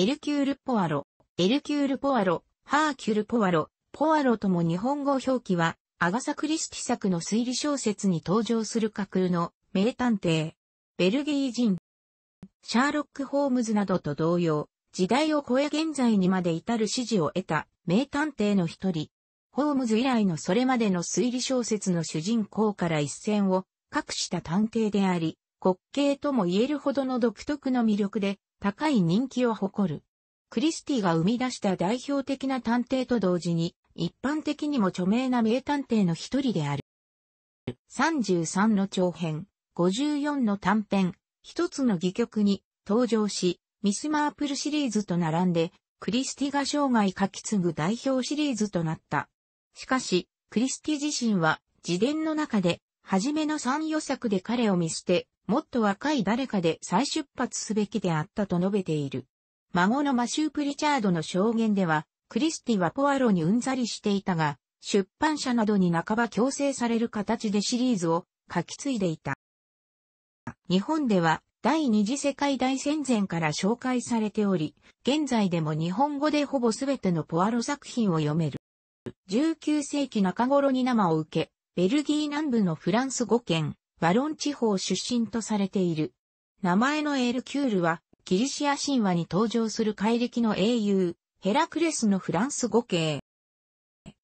エルキュール・ポアロ、エルキュール・ポアロ、ハーキュル・ポアロ、ポアロとも日本語表記は、アガサ・クリスティ作の推理小説に登場する架空の名探偵、ベルギー人、シャーロック・ホームズなどと同様、時代を超え現在にまで至る支持を得た名探偵の一人、ホームズ以来のそれまでの推理小説の主人公から一線を画した探偵であり、滑稽とも言えるほどの独特の魅力で高い人気を誇る。クリスティが生み出した代表的な探偵と同時に、一般的にも著名な名探偵の一人である。33の長編、54の短編、一つの戯曲に登場し、ミス・マープルシリーズと並んで、クリスティが生涯書き継ぐ代表シリーズとなった。しかし、クリスティ自身は自伝の中で、初めの三予作で彼を見捨て、もっと若い誰かで再出発すべきであったと述べている。孫のマシュー・プリチャードの証言では、クリスティはポアロにうんざりしていたが、出版社などに半ば強制される形でシリーズを書き継いでいた。日本では第二次世界大戦前から紹介されており、現在でも日本語でほぼ全てのポアロ作品を読める。19世紀中頃に生を受け、ベルギー南部のフランス語圏、ワロン地方出身とされている。名前のエルキュールは、ギリシア神話に登場する怪力の英雄、ヘラクレスのフランス語系。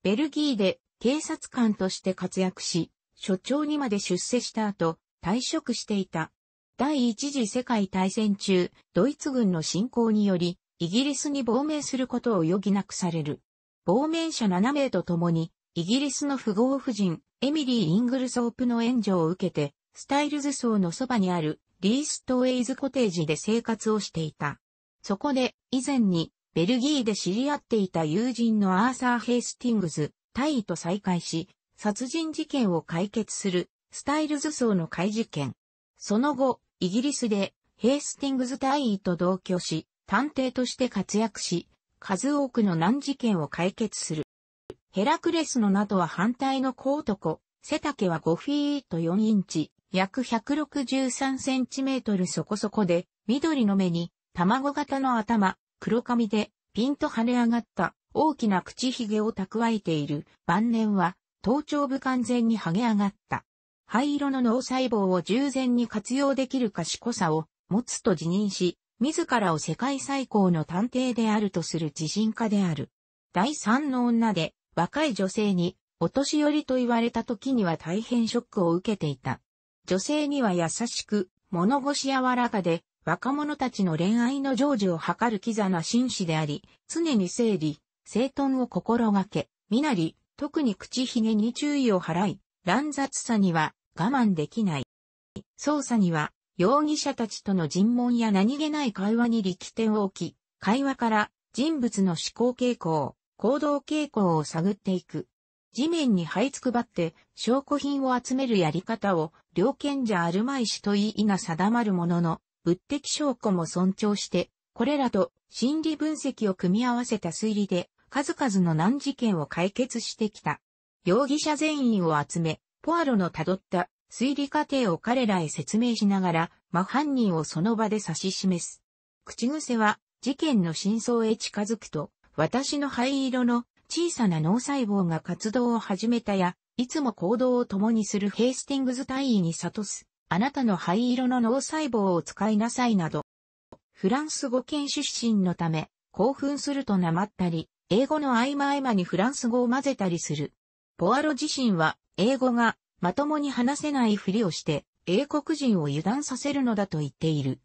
ベルギーで警察官として活躍し、所長にまで出世した後、退職していた。第一次世界大戦中、ドイツ軍の侵攻により、イギリスに亡命することを余儀なくされる。亡命者7名と共に、イギリスの富豪夫人、エミリー・イングルソープの援助を受けて、スタイルズ層のそばにあるリーストウェイズコテージで生活をしていた。そこで、以前に、ベルギーで知り合っていた友人のアーサー・ヘイスティングズ、タイと再会し、殺人事件を解決する、スタイルズ層の怪事件。その後、イギリスで、ヘイスティングズ大尉と同居し、探偵として活躍し、数多くの難事件を解決する。ヘラクレスの名とは反対のコート背丈は5フィート4インチ、約163センチメートルそこそこで、緑の目に、卵型の頭、黒髪で、ピンと跳ね上がった、大きな口ひげを蓄えている、晩年は、頭頂部完全に剥げ上がった。灰色の脳細胞を従前に活用できる賢さを持つと自認し、自らを世界最高の探偵であるとする自信家である。第三の女で、若い女性に、お年寄りと言われた時には大変ショックを受けていた。女性には優しく、物腰柔らかで、若者たちの恋愛の成就を図るキザな紳士であり、常に整理、整頓を心がけ、身なり、特に口ひげに注意を払い、乱雑さには我慢できない。捜査には、容疑者たちとの尋問や何気ない会話に力点を置き、会話から人物の思考傾向、行動傾向を探っていく。地面に這いつくばって証拠品を集めるやり方を両じ者あるまいしと言いな定まるものの、物的証拠も尊重して、これらと心理分析を組み合わせた推理で数々の難事件を解決してきた。容疑者全員を集め、ポアロの辿った推理過程を彼らへ説明しながら、真犯人をその場で指し示す。口癖は事件の真相へ近づくと私の灰色の小さな脳細胞が活動を始めたや、いつも行動を共にするヘイスティングズ大尉に悟す、あなたの灰色の脳細胞を使いなさいなど。フランス語圏出身のため、興奮するとなまったり、英語の合間合間にフランス語を混ぜたりする。ポアロ自身は、英語がまともに話せないふりをして、英国人を油断させるのだと言っている。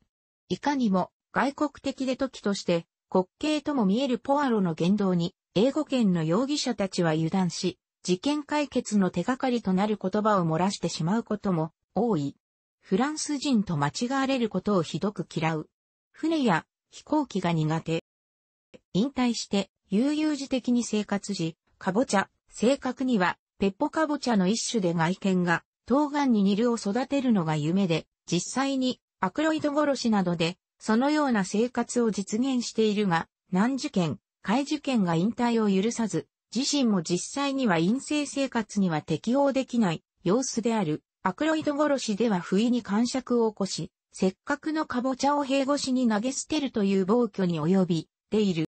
いかにも、外国的で時として、滑稽とも見えるポアロの言動に、英語圏の容疑者たちは油断し、事件解決の手がかりとなる言葉を漏らしてしまうことも多い。フランス人と間違われることをひどく嫌う。船や飛行機が苦手。引退して悠々自適に生活し、カボチャ、正確にはペッポカボチャの一種で外見が、冬瓜にニルを育てるのが夢で、実際にアクロイド殺しなどでそのような生活を実現しているが、難受験、怪受験が引退を許さず、自身も実際には陰性生活には適応できない様子である。アクロイド殺しでは不意に感触を起こし、せっかくのカボチャを兵越しに投げ捨てるという暴挙に及び、でいる。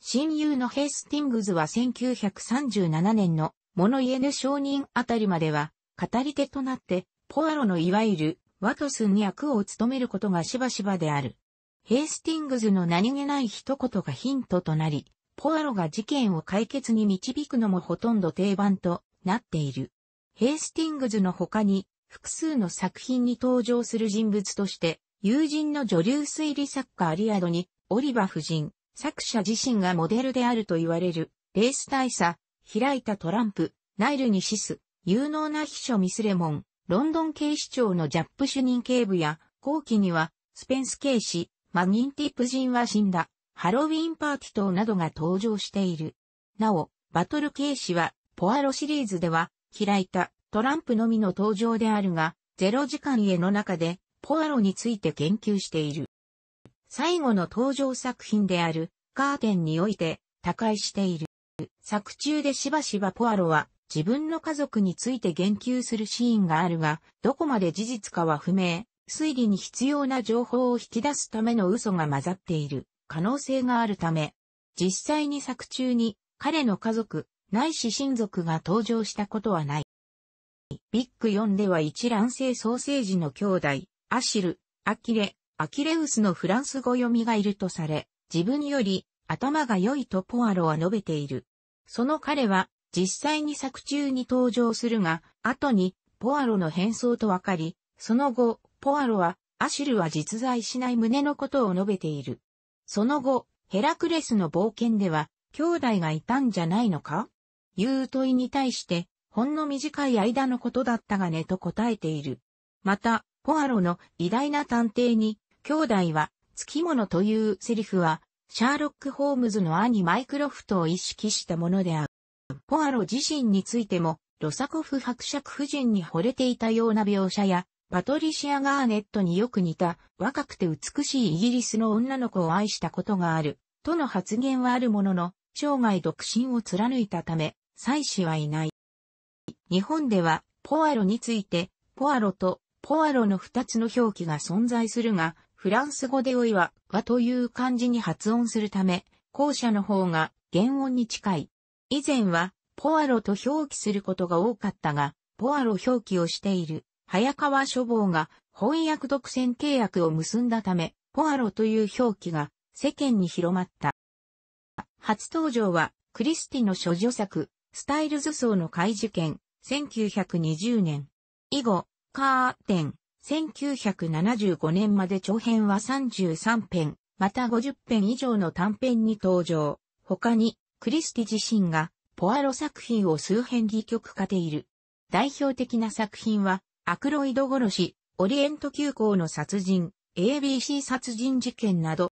親友のヘイスティングズは1937年のモノイエヌ承認あたりまでは語り手となって、ポアロのいわゆるワトスンに役を務めることがしばしばである。ヘイスティングズの何気ない一言がヒントとなり、ポアロが事件を解決に導くのもほとんど定番となっている。ヘイスティングズの他に、複数の作品に登場する人物として、友人の女流推理作家アリアドに、オリバ夫人、作者自身がモデルであると言われる、レース大佐、開いたトランプ、ナイルにシス、有能な秘書ミスレモン、ロンドン警視庁のジャップ主任警部や、後期には、スペンス警視、マニンティプ人は死んだ、ハロウィンパーティ等などが登場している。なお、バトル警視は、ポアロシリーズでは、開いたトランプのみの登場であるが、ゼロ時間への中で、ポアロについて研究している。最後の登場作品である、カーテンにおいて、他界している。作中でしばしばポアロは、自分の家族について言及するシーンがあるが、どこまで事実かは不明、推理に必要な情報を引き出すための嘘が混ざっている可能性があるため、実際に作中に彼の家族、ないし親族が登場したことはない。ビッグ4では一卵性ソーセージの兄弟、アシル、アキレ、アキレウスのフランス語読みがいるとされ、自分より頭が良いとポアロは述べている。その彼は実際に作中に登場するが、後にポアロの変装と分かり、その後、ポアロは、アシルは実在しない胸のことを述べている。その後、ヘラクレスの冒険では、兄弟がいたんじゃないのか言う問いに対して、ほんの短い間のことだったがねと答えている。また、ポアロの偉大な探偵に、兄弟は、つきものというセリフは、シャーロック・ホームズの兄マイクロフトを意識したものである。ポアロ自身についても、ロサコフ伯爵夫人に惚れていたような描写や、パトリシア・ガーネットによく似た若くて美しいイギリスの女の子を愛したことがある、との発言はあるものの、生涯独身を貫いたため、妻子はいない。日本では、ポアロについて、ポアロとポアロの二つの表記が存在するが、フランス語でおいは、はという漢字に発音するため、後者の方が原音に近い。以前は、ポアロと表記することが多かったが、ポアロ表記をしている、早川書房が翻訳独占契約を結んだため、ポアロという表記が世間に広まった。初登場は、クリスティの諸女作、スタイルズ層の怪事件、1920年。以後、カーテン、1975年まで長編は33編、また50編以上の短編に登場。他に、クリスティ自身がポアロ作品を数編戯曲化ている。代表的な作品は、アクロイド殺し、オリエント急行の殺人、ABC 殺人事件など。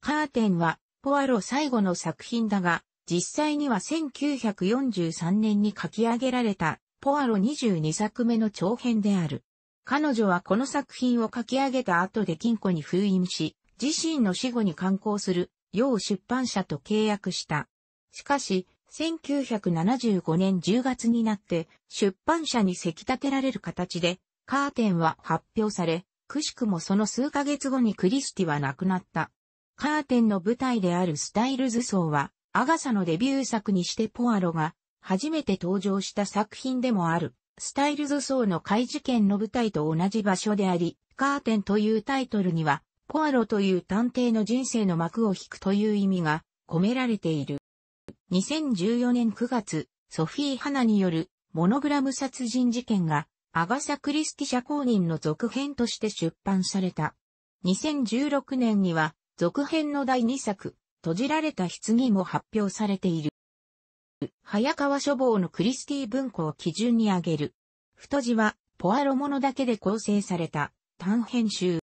カーテンは、ポアロ最後の作品だが、実際には1943年に書き上げられた、ポアロ22作目の長編である。彼女はこの作品を書き上げた後で金庫に封印し、自身の死後に刊行する洋出版社と契約した。しかし、1975年10月になって出版社にせき立てられる形でカーテンは発表され、くしくもその数ヶ月後にクリスティは亡くなった。カーテンの舞台であるスタイルズ層は、アガサのデビュー作にしてポアロが初めて登場した作品でもある、スタイルズ層の怪事件の舞台と同じ場所であり、カーテンというタイトルにはポアロという探偵の人生の幕を引くという意味が込められている。2014年9月、ソフィー・ハナによるモノグラム殺人事件がアガサ・クリスティ社公認の続編として出版された。2016年には続編の第2作、閉じられた棺も発表されている。早川書房のクリスティ文庫を基準に挙げる。太字は、ポアロものだけで構成された、短編集。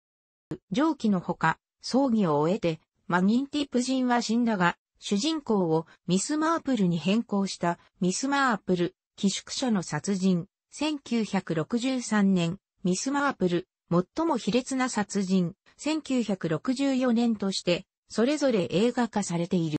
上記のほか、葬儀を終えて、マギンティプ人は死んだが、主人公をミス・マープルに変更したミス・マープル、寄宿舎の殺人、1963年、ミス・マープル、最も卑劣な殺人、1964年として、それぞれ映画化されている。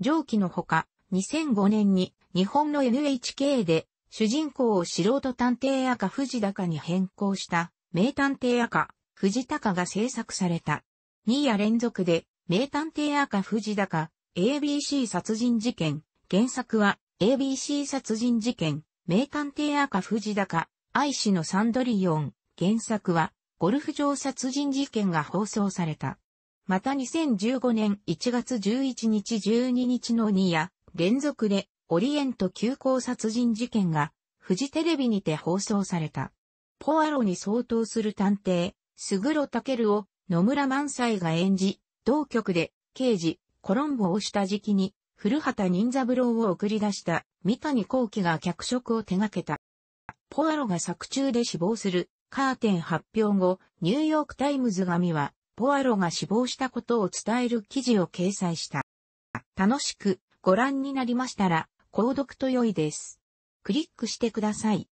上記のほか、2005年に日本の NHK で主人公を素人探偵赤藤高に変更した名探偵赤藤高が制作された。2夜連続で、名探偵赤藤高、ABC 殺人事件。原作は、ABC 殺人事件、名探偵赤藤高、愛しのサンドリオン。原作は、ゴルフ場殺人事件が放送された。また2015年1月11日12日の2夜、連続で、オリエント急行殺人事件が、フジテレビにて放送された。ポアロに相当する探偵、すぐろたけるを野村萬斎が演じ、同局で、刑事、コロンボをした時期に、古畑任三郎を送り出した、三谷幸喜が脚色を手掛けた。ポアロが作中で死亡する、カーテン発表後、ニューヨークタイムズ紙は、ポアロが死亡したことを伝える記事を掲載した。楽しくご覧になりましたら、購読と良いです。クリックしてください。